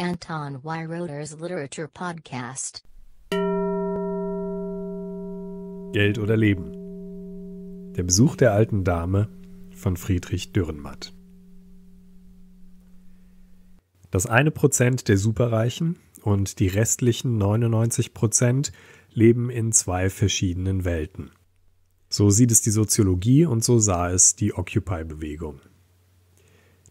Anton Weiroder's Literature Podcast. Geld oder Leben. Der Besuch der alten Dame von Friedrich Dürrenmatt. Das eine Prozent der Superreichen und die restlichen 99 Prozent leben in zwei verschiedenen Welten. So sieht es die Soziologie und so sah es die Occupy-Bewegung.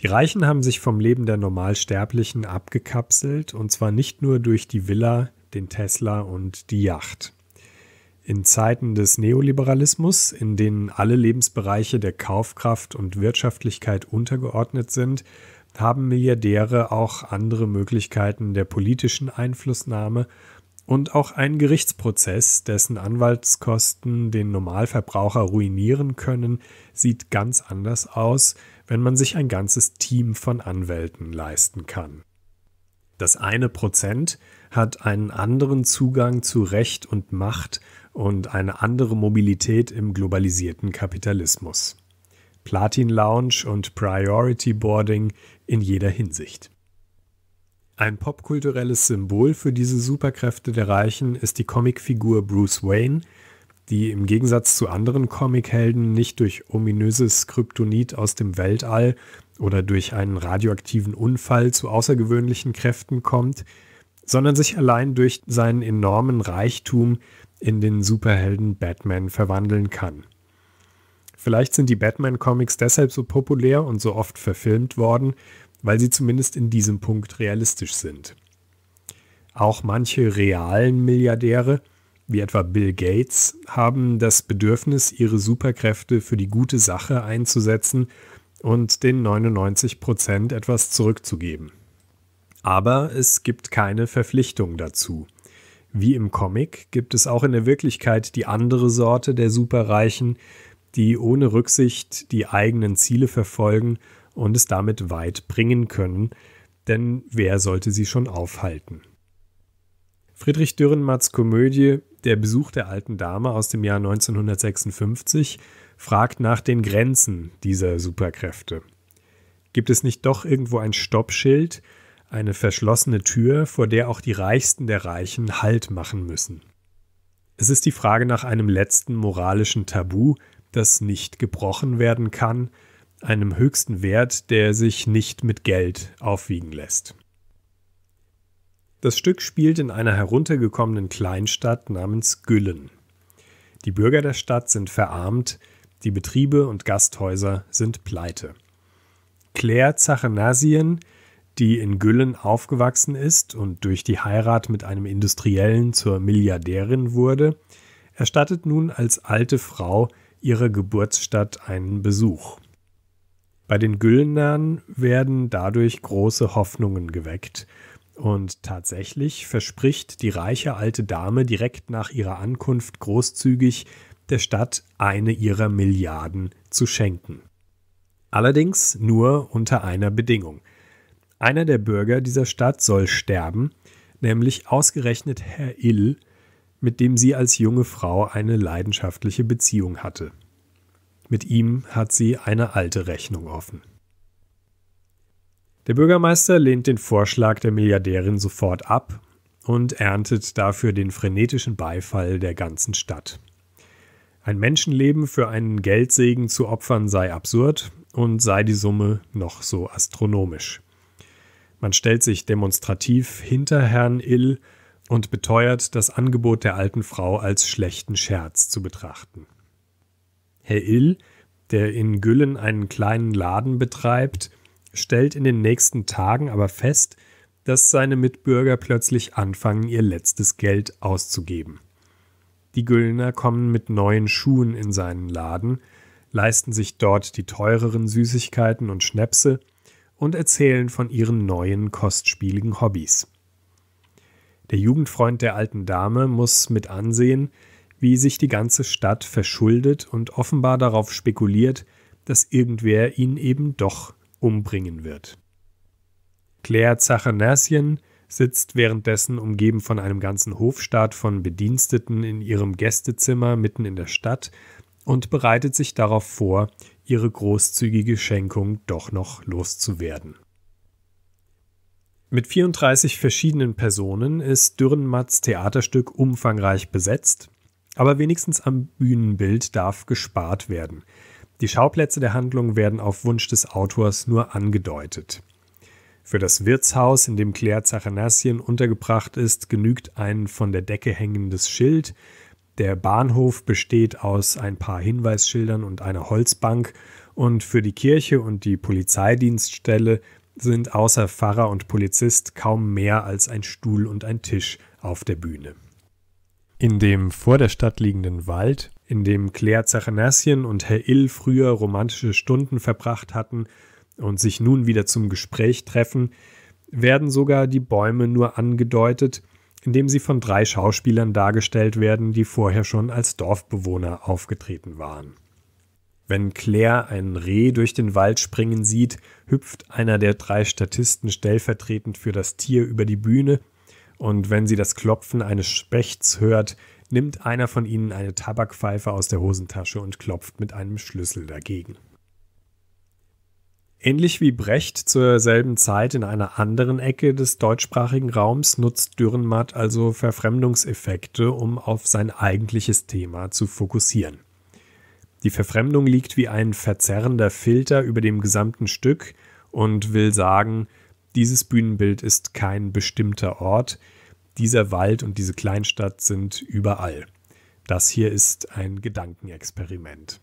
Die Reichen haben sich vom Leben der Normalsterblichen abgekapselt, und zwar nicht nur durch die Villa, den Tesla und die Yacht. In Zeiten des Neoliberalismus, in denen alle Lebensbereiche der Kaufkraft und Wirtschaftlichkeit untergeordnet sind, haben Milliardäre auch andere Möglichkeiten der politischen Einflussnahme und auch einen Gerichtsprozess, dessen Anwaltskosten den Normalverbraucher ruinieren können, sieht ganz anders aus, wenn man sich ein ganzes Team von Anwälten leisten kann. Das eine Prozent hat einen anderen Zugang zu Recht und Macht und eine andere Mobilität im globalisierten Kapitalismus. Platin Lounge und Priority Boarding in jeder Hinsicht. Ein popkulturelles Symbol für diese Superkräfte der Reichen ist die Comicfigur Bruce Wayne, die im Gegensatz zu anderen Comichelden nicht durch ominöses Kryptonit aus dem Weltall oder durch einen radioaktiven Unfall zu außergewöhnlichen Kräften kommt, sondern sich allein durch seinen enormen Reichtum in den Superhelden Batman verwandeln kann. Vielleicht sind die Batman-Comics deshalb so populär und so oft verfilmt worden, weil sie zumindest in diesem Punkt realistisch sind. Auch manche realen Milliardäre wie etwa Bill Gates, haben das Bedürfnis, ihre Superkräfte für die gute Sache einzusetzen und den 99 etwas zurückzugeben. Aber es gibt keine Verpflichtung dazu. Wie im Comic gibt es auch in der Wirklichkeit die andere Sorte der Superreichen, die ohne Rücksicht die eigenen Ziele verfolgen und es damit weit bringen können, denn wer sollte sie schon aufhalten? Friedrich Dürrenmatts Komödie Der Besuch der alten Dame aus dem Jahr 1956 fragt nach den Grenzen dieser Superkräfte. Gibt es nicht doch irgendwo ein Stoppschild, eine verschlossene Tür, vor der auch die Reichsten der Reichen Halt machen müssen? Es ist die Frage nach einem letzten moralischen Tabu, das nicht gebrochen werden kann, einem höchsten Wert, der sich nicht mit Geld aufwiegen lässt. Das Stück spielt in einer heruntergekommenen Kleinstadt namens Güllen. Die Bürger der Stadt sind verarmt, die Betriebe und Gasthäuser sind pleite. Claire Zachenasien, die in Güllen aufgewachsen ist und durch die Heirat mit einem Industriellen zur Milliardärin wurde, erstattet nun als alte Frau ihrer Geburtsstadt einen Besuch. Bei den Güllenern werden dadurch große Hoffnungen geweckt und tatsächlich verspricht die reiche alte Dame direkt nach ihrer Ankunft großzügig der Stadt eine ihrer Milliarden zu schenken. Allerdings nur unter einer Bedingung. Einer der Bürger dieser Stadt soll sterben, nämlich ausgerechnet Herr Ill, mit dem sie als junge Frau eine leidenschaftliche Beziehung hatte. Mit ihm hat sie eine alte Rechnung offen. Der Bürgermeister lehnt den Vorschlag der Milliardärin sofort ab und erntet dafür den frenetischen Beifall der ganzen Stadt. Ein Menschenleben für einen Geldsegen zu opfern sei absurd und sei die Summe noch so astronomisch. Man stellt sich demonstrativ hinter Herrn Ill und beteuert, das Angebot der alten Frau als schlechten Scherz zu betrachten. Herr Ill, der in Güllen einen kleinen Laden betreibt, stellt in den nächsten Tagen aber fest, dass seine Mitbürger plötzlich anfangen, ihr letztes Geld auszugeben. Die Güllner kommen mit neuen Schuhen in seinen Laden, leisten sich dort die teureren Süßigkeiten und Schnäpse und erzählen von ihren neuen kostspieligen Hobbys. Der Jugendfreund der alten Dame muss mit ansehen, wie sich die ganze Stadt verschuldet und offenbar darauf spekuliert, dass irgendwer ihn eben doch umbringen wird. Claire Zachanassian sitzt währenddessen umgeben von einem ganzen Hofstaat von Bediensteten in ihrem Gästezimmer mitten in der Stadt und bereitet sich darauf vor, ihre großzügige Schenkung doch noch loszuwerden. Mit 34 verschiedenen Personen ist Dürrenmatts Theaterstück umfangreich besetzt, aber wenigstens am Bühnenbild darf gespart werden – die Schauplätze der Handlung werden auf Wunsch des Autors nur angedeutet. Für das Wirtshaus, in dem Claire Zachanassien untergebracht ist, genügt ein von der Decke hängendes Schild. Der Bahnhof besteht aus ein paar Hinweisschildern und einer Holzbank. Und für die Kirche und die Polizeidienststelle sind außer Pfarrer und Polizist kaum mehr als ein Stuhl und ein Tisch auf der Bühne. In dem vor der Stadt liegenden Wald in dem Claire Zachanassian und Herr Ill früher romantische Stunden verbracht hatten und sich nun wieder zum Gespräch treffen, werden sogar die Bäume nur angedeutet, indem sie von drei Schauspielern dargestellt werden, die vorher schon als Dorfbewohner aufgetreten waren. Wenn Claire einen Reh durch den Wald springen sieht, hüpft einer der drei Statisten stellvertretend für das Tier über die Bühne, und wenn sie das Klopfen eines Spechts hört, nimmt einer von ihnen eine Tabakpfeife aus der Hosentasche und klopft mit einem Schlüssel dagegen. Ähnlich wie Brecht zur selben Zeit in einer anderen Ecke des deutschsprachigen Raums nutzt Dürrenmatt also Verfremdungseffekte, um auf sein eigentliches Thema zu fokussieren. Die Verfremdung liegt wie ein verzerrender Filter über dem gesamten Stück und will sagen, dieses Bühnenbild ist kein bestimmter Ort, dieser Wald und diese Kleinstadt sind überall. Das hier ist ein Gedankenexperiment.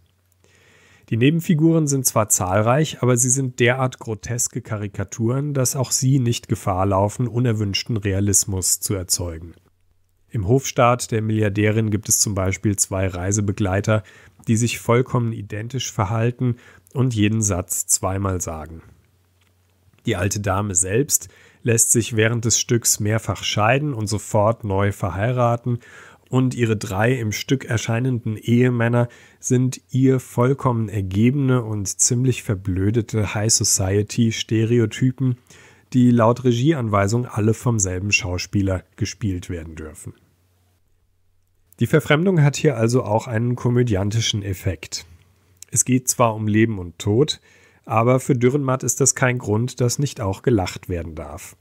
Die Nebenfiguren sind zwar zahlreich, aber sie sind derart groteske Karikaturen, dass auch sie nicht Gefahr laufen, unerwünschten Realismus zu erzeugen. Im Hofstaat der Milliardärin gibt es zum Beispiel zwei Reisebegleiter, die sich vollkommen identisch verhalten und jeden Satz zweimal sagen. Die alte Dame selbst lässt sich während des Stücks mehrfach scheiden und sofort neu verheiraten, und ihre drei im Stück erscheinenden Ehemänner sind ihr vollkommen ergebene und ziemlich verblödete High Society Stereotypen, die laut Regieanweisung alle vom selben Schauspieler gespielt werden dürfen. Die Verfremdung hat hier also auch einen komödiantischen Effekt. Es geht zwar um Leben und Tod, aber für Dürrenmatt ist das kein Grund, dass nicht auch gelacht werden darf.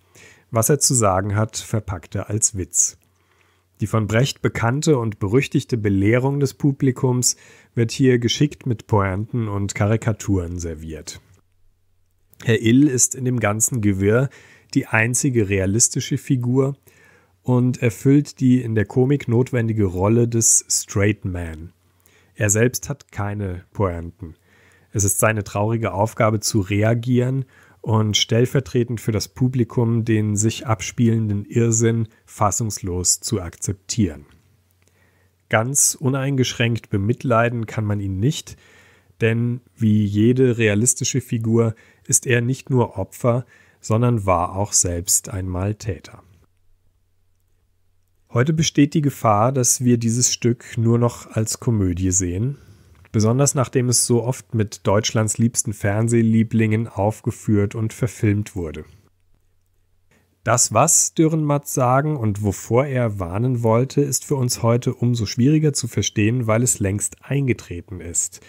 Was er zu sagen hat, verpackt er als Witz. Die von Brecht bekannte und berüchtigte Belehrung des Publikums wird hier geschickt mit Pointen und Karikaturen serviert. Herr Ill ist in dem ganzen Gewirr die einzige realistische Figur und erfüllt die in der Komik notwendige Rolle des Straight Man. Er selbst hat keine Pointen. Es ist seine traurige Aufgabe zu reagieren und stellvertretend für das Publikum den sich abspielenden Irrsinn fassungslos zu akzeptieren. Ganz uneingeschränkt bemitleiden kann man ihn nicht, denn wie jede realistische Figur ist er nicht nur Opfer, sondern war auch selbst einmal Täter. Heute besteht die Gefahr, dass wir dieses Stück nur noch als Komödie sehen, besonders nachdem es so oft mit Deutschlands liebsten Fernsehlieblingen aufgeführt und verfilmt wurde. Das, was Dürrenmatt sagen und wovor er warnen wollte, ist für uns heute umso schwieriger zu verstehen, weil es längst eingetreten ist.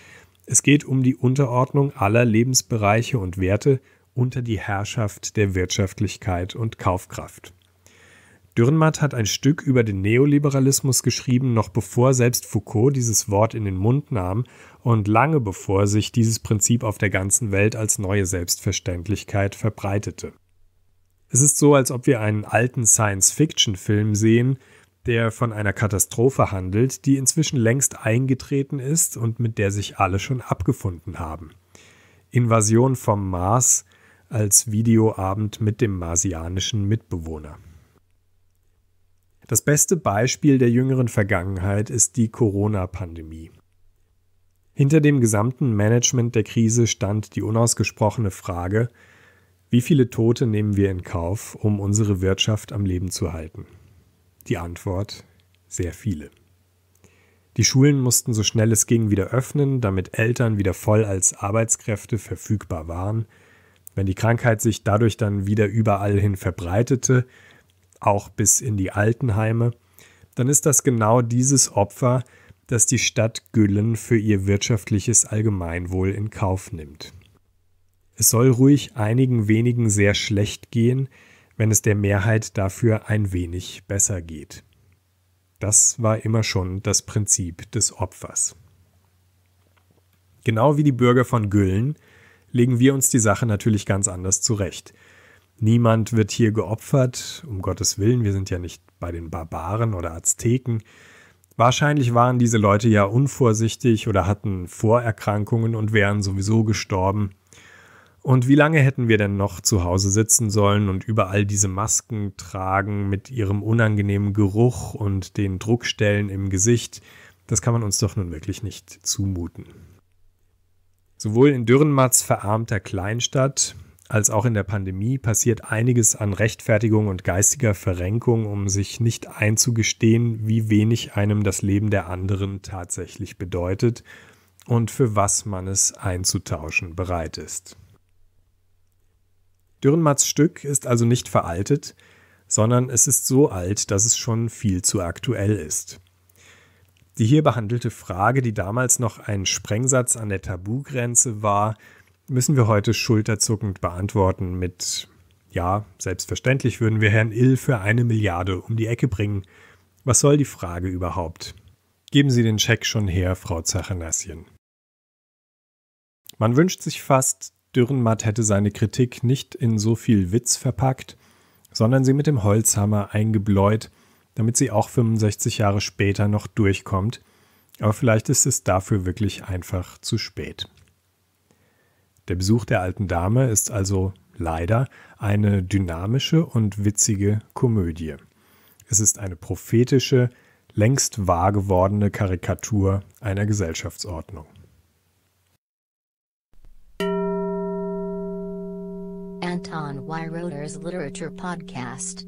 Es geht um die Unterordnung aller Lebensbereiche und Werte unter die Herrschaft der Wirtschaftlichkeit und Kaufkraft. Dürrenmatt hat ein Stück über den Neoliberalismus geschrieben, noch bevor selbst Foucault dieses Wort in den Mund nahm und lange bevor sich dieses Prinzip auf der ganzen Welt als neue Selbstverständlichkeit verbreitete. Es ist so, als ob wir einen alten Science-Fiction-Film sehen, der von einer Katastrophe handelt, die inzwischen längst eingetreten ist und mit der sich alle schon abgefunden haben. Invasion vom Mars als Videoabend mit dem marsianischen Mitbewohner. Das beste Beispiel der jüngeren Vergangenheit ist die Corona-Pandemie. Hinter dem gesamten Management der Krise stand die unausgesprochene Frage, wie viele Tote nehmen wir in Kauf, um unsere Wirtschaft am Leben zu halten? Die Antwort sehr viele. Die Schulen mussten so schnell es ging wieder öffnen, damit Eltern wieder voll als Arbeitskräfte verfügbar waren. Wenn die Krankheit sich dadurch dann wieder überall hin verbreitete, auch bis in die Altenheime, dann ist das genau dieses Opfer, das die Stadt Güllen für ihr wirtschaftliches Allgemeinwohl in Kauf nimmt. Es soll ruhig einigen wenigen sehr schlecht gehen, wenn es der Mehrheit dafür ein wenig besser geht. Das war immer schon das Prinzip des Opfers. Genau wie die Bürger von Güllen legen wir uns die Sache natürlich ganz anders zurecht Niemand wird hier geopfert, um Gottes Willen, wir sind ja nicht bei den Barbaren oder Azteken. Wahrscheinlich waren diese Leute ja unvorsichtig oder hatten Vorerkrankungen und wären sowieso gestorben. Und wie lange hätten wir denn noch zu Hause sitzen sollen und überall diese Masken tragen mit ihrem unangenehmen Geruch und den Druckstellen im Gesicht? Das kann man uns doch nun wirklich nicht zumuten. Sowohl in Dürrenmatts verarmter Kleinstadt als auch in der Pandemie passiert einiges an Rechtfertigung und geistiger Verrenkung, um sich nicht einzugestehen, wie wenig einem das Leben der anderen tatsächlich bedeutet und für was man es einzutauschen bereit ist. Dürrenmatts Stück ist also nicht veraltet, sondern es ist so alt, dass es schon viel zu aktuell ist. Die hier behandelte Frage, die damals noch ein Sprengsatz an der Tabugrenze war, müssen wir heute schulterzuckend beantworten mit Ja, selbstverständlich würden wir Herrn Ill für eine Milliarde um die Ecke bringen. Was soll die Frage überhaupt? Geben Sie den Scheck schon her, Frau Zachanassien. Man wünscht sich fast, Dürrenmatt hätte seine Kritik nicht in so viel Witz verpackt, sondern sie mit dem Holzhammer eingebläut, damit sie auch 65 Jahre später noch durchkommt. Aber vielleicht ist es dafür wirklich einfach zu spät. Der Besuch der alten Dame ist also leider eine dynamische und witzige Komödie. Es ist eine prophetische, längst wahr gewordene Karikatur einer Gesellschaftsordnung. Anton Weiroder's Literature Podcast